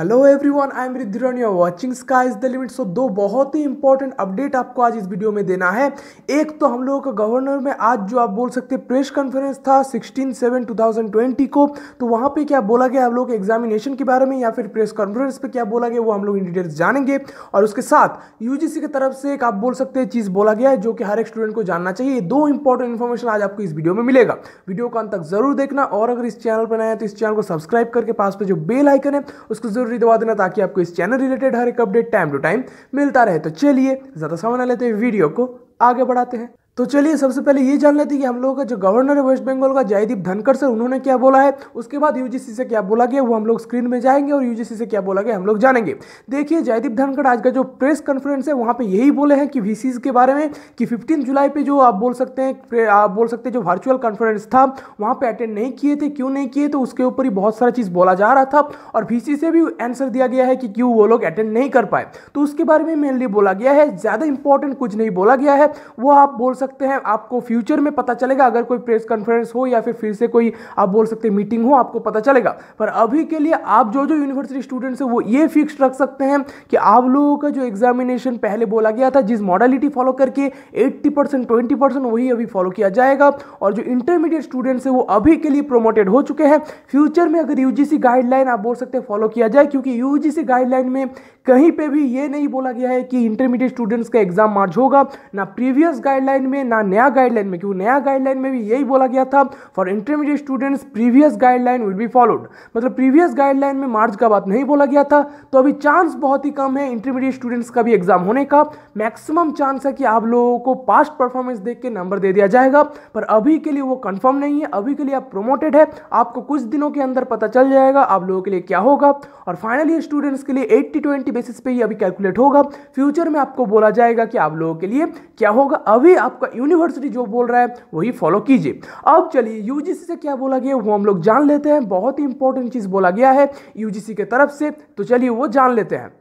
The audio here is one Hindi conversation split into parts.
हेलो एवरीवन आई एम रिद्रन you watching sky is the limit so दो बहुत ही इंपॉर्टेंट अपडेट आपको आज इस वीडियो में देना है एक तो हम लोगों का गवर्नर में आज जो आप बोल सकते हैं प्रेस कॉन्फ्रेंस था 16 सेवन 2020 को तो वहाँ पे क्या बोला गया आप लोग एग्जामिनेशन के बारे में या फिर प्रेस कॉन्फ्रेंस पे क्या बोला गया वो हम लोग इन डिटेल्स जानेंगे और उसके साथ यू की तरफ से एक आप बोल सकते हैं चीज़ बोला गया है जो कि हर एक स्टूडेंट को जानना चाहिए दो इंपॉर्टेंट इन्फॉर्मेशन आज आपको इस वीडियो में मिलेगा वीडियो को अंत तक जरूर देखना और अगर इस चैनल पर नया तो इस चैनल को सब्सक्राइब करके पास पर जो बेल आइकन है उसको जरूर जरूरी दबा देना ताकि आपको इस चैनल रिलेटेड हर एक अपडेट टाइम टू टाइम मिलता रहे तो चलिए ज़्यादा समय ना लेते हैं वीडियो को आगे बढ़ाते हैं तो चलिए सबसे पहले ये जान लेते हैं कि हम लोगों का जो गवर्नर है वेस्ट बंगाल का जयदीप धनखड़ सर उन्होंने क्या बोला है उसके बाद यूजीसी से क्या बोला गया वो हम लोग स्क्रीन में जाएंगे और यूजीसी से क्या बोला गया हम लोग जानेंगे देखिए जयदीप धनखड़ आज का जो प्रेस कॉन्फ्रेंस है वहाँ पर यही बोले हैं कि वी के बारे में कि फिफ्टीन जुलाई पर जो आप बोल सकते हैं आप बोल सकते हैं जो वर्चुअल कॉन्फ्रेंस था वहाँ पर अटेंड नहीं किए थे क्यों नहीं किए तो उसके ऊपर ही बहुत सारा चीज़ बोला जा रहा था और वी से भी आंसर दिया गया है कि क्यों वो लोग अटेंड नहीं कर पाए तो उसके बारे में मेनली बोला गया है ज़्यादा इंपॉर्टेंट कुछ नहीं बोला गया है वो आप बोल सकते हैं आपको फ्यूचर में पता चलेगा अगर कोई प्रेस कॉन्फ्रेंस हो या फिर फिर से कोई आप बोल सकते हैं मीटिंग हो आपको पता चलेगा पर अभी के लिए आप जो जो यूनिवर्सिटी स्टूडेंट्स हैं वो ये फिक्स रख सकते हैं कि आप लोगों का जो एग्जामिनेशन पहले बोला गया था जिस मॉडलिटी फॉलो करके एट्टी परसेंट ट्वेंटी परसेंट वही अभी फॉलो किया जाएगा और जो इंटरमीडिएट स्टूडेंट्स हैं वो अभी के लिए प्रोमोटेड हो चुके हैं फ्यूचर में अगर यू गाइडलाइन आप बोल सकते हैं फॉलो किया जाए क्योंकि यू गाइडलाइन में कहीं पर भी ये नहीं बोला गया है कि इंटरमीडिएट स्टूडेंट्स का एग्जाम मार्च होगा ना प्रीवियस गाइडलाइन में ना नया गाइडलाइन में क्योंकि नया गाइडलाइन में भी यही बोला गया था for intermediate students previous guideline will be followed मतलब प्रीवियस गाइडलाइन में मार्च का बात नहीं बोला गया था तो अभी चांस बहुत ही कम है इंटरमीडिएट स्टूडेंट्स का भी एग्जाम होने का मैक्सिमम चांस है कि आप लोगों को पास्ट परफॉर्मेंस देख के नंबर दे दिया जाएगा पर अभी के लिए वो कन्फर्म नहीं है अभी के लिए आप प्रोमोटेड है आपको कुछ दिनों के अंदर पता चल जाएगा आप लोगों के लिए क्या होगा और फाइनली स्टूडेंट्स के लिए एट्टी ट्वेंटी बेसिस पे ही अभी कैलकुलेट होगा फ्यूचर में आपको बोला जाएगा कि आप लोगों के लिए क्या होगा अभी आप आपका यूनिवर्सिटी जो बोल रहा है वही फॉलो कीजिए अब चलिए यू से क्या बोला गया वो हम लोग जान लेते हैं बहुत ही इंपॉर्टेंट चीज़ बोला गया है यू के तरफ से तो चलिए वो जान लेते हैं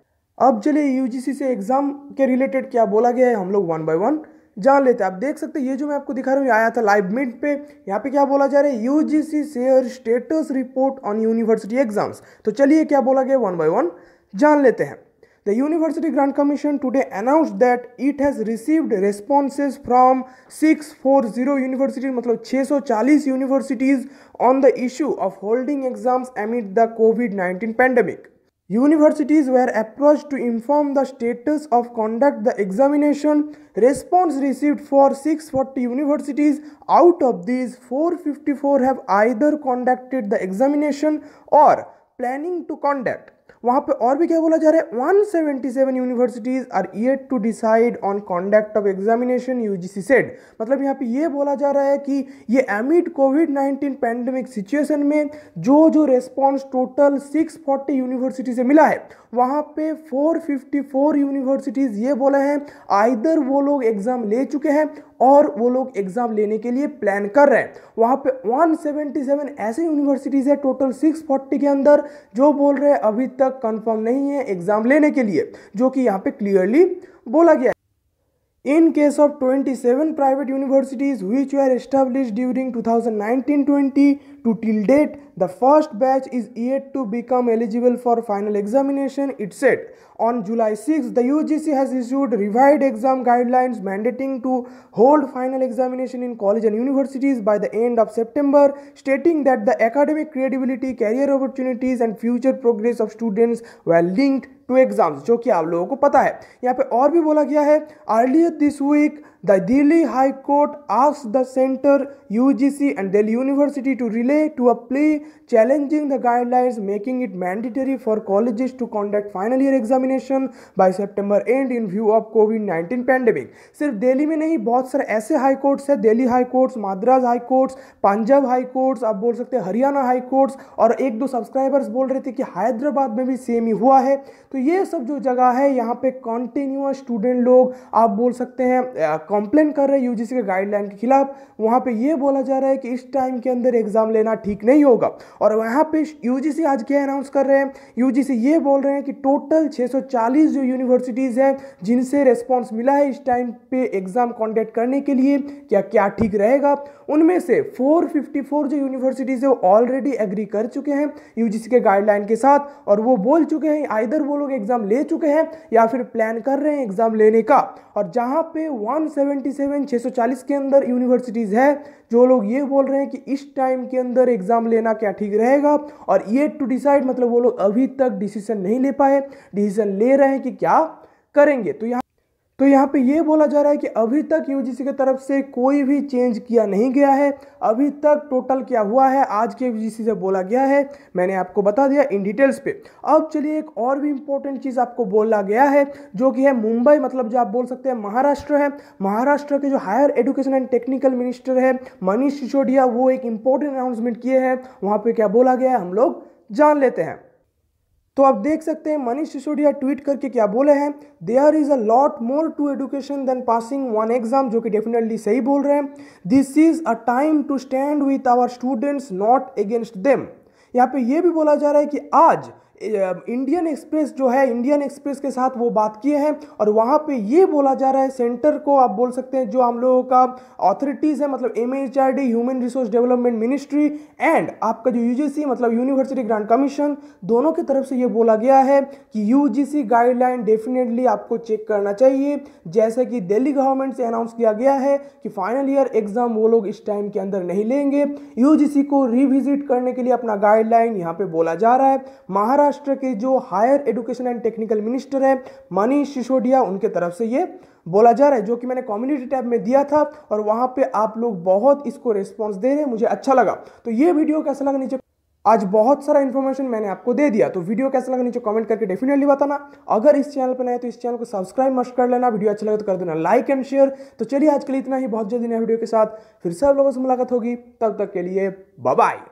अब चलिए यू से एग्ज़ाम के रिलेटेड क्या बोला गया है हम लोग वन बाय वन जान लेते हैं आप देख सकते हैं ये जो मैं आपको दिखा रहा हूँ आया था लाइव मिट पे यहाँ पे क्या बोला जा रहा है U G C share status report on university exams तो चलिए क्या बोला गया वन बाय वन जान लेते हैं The University Grant Commission today announced that it has received responses from 640 universities, मतलब 640 universities on the issue of holding exams amid the COVID-19 pandemic. Universities were approached to inform the status of conduct the examination. Response received for 640 universities. Out of these, 454 have either conducted the examination or planning to conduct. वहाँ पे और भी क्या बोला जा रहा है 177 universities are yet to decide on conduct of examination you see said मतलब यहाँ पे ये बोला जा रहा है कि ये एमिड कोविड 19 पैंडमिक सिचुएशन में जो जो रेस्पॉन्स टोटल 640 यूनिवर्सिटी से मिला है वहाँ पे 454 यूनिवर्सिटीज़ ये बोला है आइदर वो लोग एग्ज़ाम ले चुके हैं और वो लोग एग्ज़ाम लेने के लिए प्लान कर रहे हैं वहाँ पे 177 ऐसे यूनिवर्सिटीज़ है टोटल 640 के अंदर जो बोल रहे हैं अभी तक कंफर्म नहीं है एग्ज़ाम लेने के लिए जो कि यहाँ पे क्लियरली बोला गया है in case of 27 private universities which are establish during 2019-20, to till date the first batch is yet to become eligible for final examination it said on july 6 the ugc has issued revised exam guidelines mandating to hold final examination in college and universities by the end of september stating that the academic credibility career opportunities and future progress of students were linked to exams जो कि आप लोगों को पता है यहाँ पे और भी बोला गया है earlier this week The Delhi High Court asked the center, UGC and Delhi University to relay to a plea challenging the guidelines making it mandatory for colleges to conduct final year examination by September end in view of COVID pandemic सिर्फ दिल्ली में नहीं बहुत सारे ऐसे हाई कोर्ट्स हैं Delhi high courts Madras high courts Punjab high courts आप बोल सकते हैं हरियाणा हाई कोर्ट्स और एक दो सब्सक्राइबर्स बोल रहे थे कि हैदराबाद में भी सेम ही हुआ है तो ये सब जो जगह है यहाँ पे कॉन्टिन्यूस स्टूडेंट लोग आप बोल सकते हैं कंप्लेन कर रहे हैं यूजीसी के गाइडलाइन के खिलाफ वहाँ पे ये बोला जा रहा है कि इस टाइम के अंदर एग्जाम लेना ठीक नहीं होगा और वहाँ पे यूजीसी आज क्या अनाउंस कर रहे हैं यूजीसी ये बोल रहे हैं कि टोटल 640 जो यूनिवर्सिटीज़ हैं जिनसे रेस्पॉन्स मिला है इस टाइम पे एग्ज़ाम कॉन्डक्ट करने के लिए क्या क्या ठीक रहेगा उनमें से फोर जो यूनिवर्सिटीज़ है वो ऑलरेडी एग्री कर चुके हैं यू के गाइडलाइन के साथ और वो बोल चुके हैं आइधर वो लोग एग्ज़ाम ले चुके हैं या फिर प्लान कर रहे हैं एग्ज़ाम लेने का और जहाँ पे वन 177 के अंदर यूनिवर्सिटीज़ है जो लोग ये बोल रहे हैं कि इस टाइम के अंदर एग्ज़ाम लेना क्या ठीक रहेगा और ये टू डिसाइड मतलब वो लोग अभी तक डिसीजन नहीं ले पाए डिसीजन ले रहे हैं कि क्या करेंगे तो यहाँ तो यहाँ पे ये बोला जा रहा है कि अभी तक यूजीसी की तरफ से कोई भी चेंज किया नहीं गया है अभी तक टोटल क्या हुआ है आज के यूजीसी से बोला गया है मैंने आपको बता दिया इन डिटेल्स पे अब चलिए एक और भी इम्पोर्टेंट चीज़ आपको बोला गया है जो कि है मुंबई मतलब जो आप बोल सकते हैं महाराष्ट्र है महाराष्ट्र के जो higher education and technical minister है मनीष सिसोडिया वो एक इम्पोर्टेंट अनाउंसमेंट किए हैं वहाँ पर क्या बोला गया है हम लोग जान लेते हैं तो आप देख सकते हैं मनीष सिसोदिया ट्वीट करके क्या बोले हैं there is a lot more to education than passing one exam जो कि डेफिनेटली सही बोल रहे हैं this is a time to stand with our students not against them यहाँ पे ये भी बोला जा रहा है कि आज इंडियन एक्सप्रेस जो है इंडियन एक्सप्रेस के साथ वो बात किए हैं और वहाँ पे ये बोला जा रहा है सेंटर को आप बोल सकते हैं जो हम लोगों का अथॉरिटीज़ है मतलब um human resource development ministry and आपका जो यू मतलब यूनिवर्सिटी ग्रांट कमीशन दोनों की तरफ से ये बोला गया है कि यू गाइडलाइन डेफिनेटली आपको चेक करना चाहिए जैसे कि दिल्ली गवर्नमेंट से अनाउंस किया गया है कि फाइनल ईयर एग्ज़ाम वो लोग इस टाइम के अंदर नहीं लेंगे यू को रिविजिट करने के लिए अपना गाइडलाइन यहाँ पर बोला जा रहा है महाराष्ट्र महाराष्ट्र के जो higher education and technical minister हैं मनीष सिसोदिया उनके तरफ से ये बोला जा रहा है जो कि मैंने कम्युनिटी टैब में दिया था और वहाँ पे आप लोग बहुत इसको रिस्पॉन्स दे रहे हैं मुझे अच्छा लगा तो ये वीडियो कैसा लगा नीचे आज बहुत सारा इन्फॉर्मेशन मैंने आपको दे दिया तो वीडियो कैसा लगा नीचे कमेंट करके डेफिनेटली बताना अगर इस चैनल पर नए तो इस चैनल को सब्सक्राइब मस्ट कर लेना वीडियो अच्छा लगे तो कर देना लाइक एंड शेयर तो चलिए आज के लिए इतना ही बहुत जल्दी नया वीडियो के साथ फिर से आप लोगों से मुलाकात होगी तब तक के लिए बाय